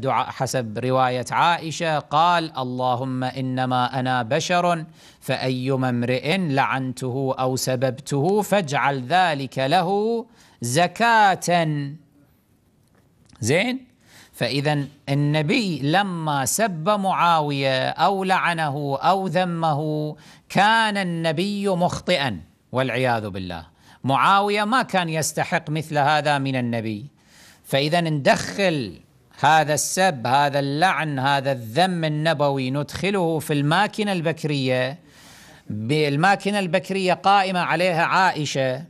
دعاء حسب رواية عائشة قال اللهم إنما أنا بشر فأيما امرئ لعنته أو سببته فاجعل ذلك له زكاة زين فإذا النبي لما سب معاوية أو لعنه أو ذمه كان النبي مخطئا والعياذ بالله معاوية ما كان يستحق مثل هذا من النبي فإذا ندخل هذا السب هذا اللعن هذا الذم النبوي ندخله في الماكنة البكرية بالماكنة البكرية قائمة عليها عائشة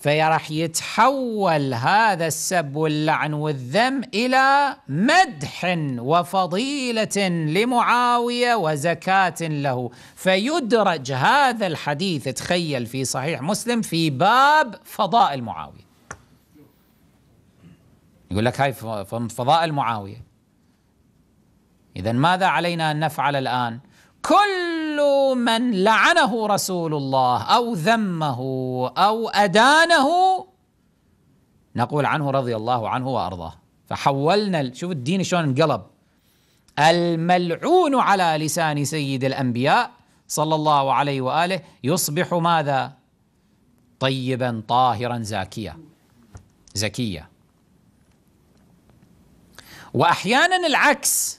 فيرح يتحول هذا السب واللعن والذم إلى مدح وفضيلة لمعاوية وزكاة له فيدرج هذا الحديث تخيل في صحيح مسلم في باب فضائل معاوية يقول لك هاي فضائل معاوية إذا ماذا علينا أن نفعل الآن كل من لعنه رسول الله أو ذمه أو أدانه نقول عنه رضي الله عنه وأرضاه فحولنا شوف الدين شلون انقلب الملعون على لسان سيد الأنبياء صلى الله عليه وآله يصبح ماذا طيبا طاهرا زاكيا زكية واحيانا العكس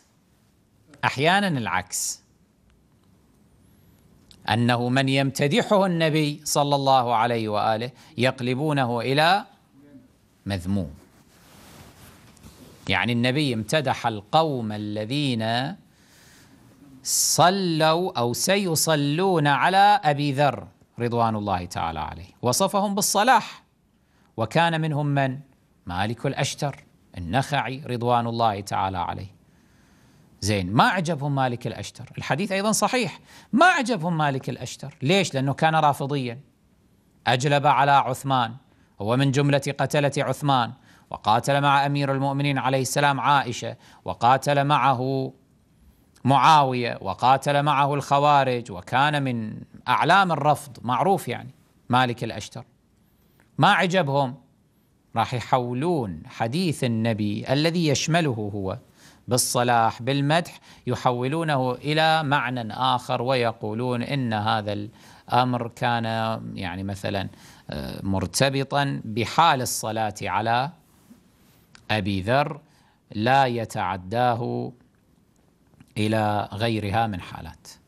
احيانا العكس انه من يمتدحه النبي صلى الله عليه واله يقلبونه الى مذموم يعني النبي امتدح القوم الذين صلوا او سيصلون على ابي ذر رضوان الله تعالى عليه وصفهم بالصلاح وكان منهم من مالك الاشتر النخعي رضوان الله تعالى عليه زين ما عجبهم مالك الأشتر الحديث أيضا صحيح ما عجبهم مالك الأشتر ليش؟ لأنه كان رافضيا أجلب على عثمان هو من جملة قتلة عثمان وقاتل مع أمير المؤمنين عليه السلام عائشة وقاتل معه معاوية وقاتل معه الخوارج وكان من أعلام الرفض معروف يعني مالك الأشتر ما عجبهم راح يحولون حديث النبي الذي يشمله هو بالصلاح بالمدح يحولونه الى معنى اخر ويقولون ان هذا الامر كان يعني مثلا آه، مرتبطا بحال الصلاه على ابي ذر لا يتعداه الى غيرها من حالات